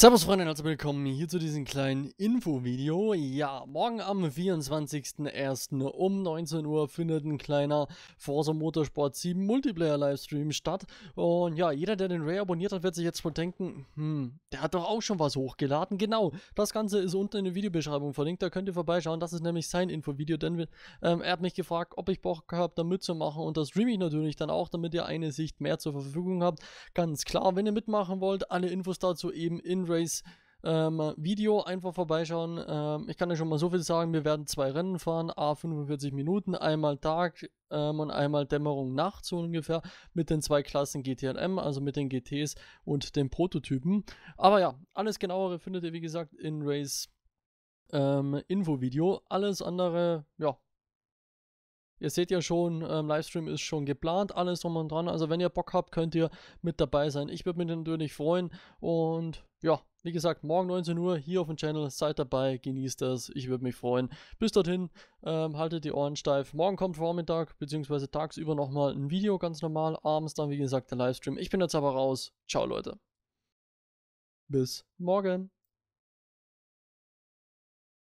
Servus Freunde, herzlich willkommen hier zu diesem kleinen Info-Video. Ja, morgen am 24.01. um 19 Uhr findet ein kleiner Forza Motorsport 7 Multiplayer-Livestream statt. Und ja, jeder, der den Ray abonniert hat, wird sich jetzt wohl denken, hm, der hat doch auch schon was hochgeladen. Genau, das Ganze ist unten in der Videobeschreibung verlinkt, da könnt ihr vorbeischauen. Das ist nämlich sein Info-Video, denn ähm, er hat mich gefragt, ob ich Bock habe, da mitzumachen. Und das streame ich natürlich dann auch, damit ihr eine Sicht mehr zur Verfügung habt. Ganz klar, wenn ihr mitmachen wollt, alle Infos dazu eben in Race ähm, Video einfach vorbeischauen. Ähm, ich kann ja schon mal so viel sagen, wir werden zwei Rennen fahren, a 45 Minuten, einmal Tag ähm, und einmal Dämmerung Nacht, so ungefähr, mit den zwei Klassen GTLM, also mit den GTs und den Prototypen. Aber ja, alles genauere findet ihr, wie gesagt, in Race ähm, Info-Video. Alles andere, ja, Ihr seht ja schon, ähm, Livestream ist schon geplant, alles drum und dran. Also wenn ihr Bock habt, könnt ihr mit dabei sein. Ich würde mich natürlich freuen. Und ja, wie gesagt, morgen 19 Uhr hier auf dem Channel. Seid dabei, genießt das. Ich würde mich freuen. Bis dorthin, ähm, haltet die Ohren steif. Morgen kommt Vormittag bzw. tagsüber nochmal ein Video, ganz normal. Abends dann, wie gesagt, der Livestream. Ich bin jetzt aber raus. Ciao, Leute. Bis morgen.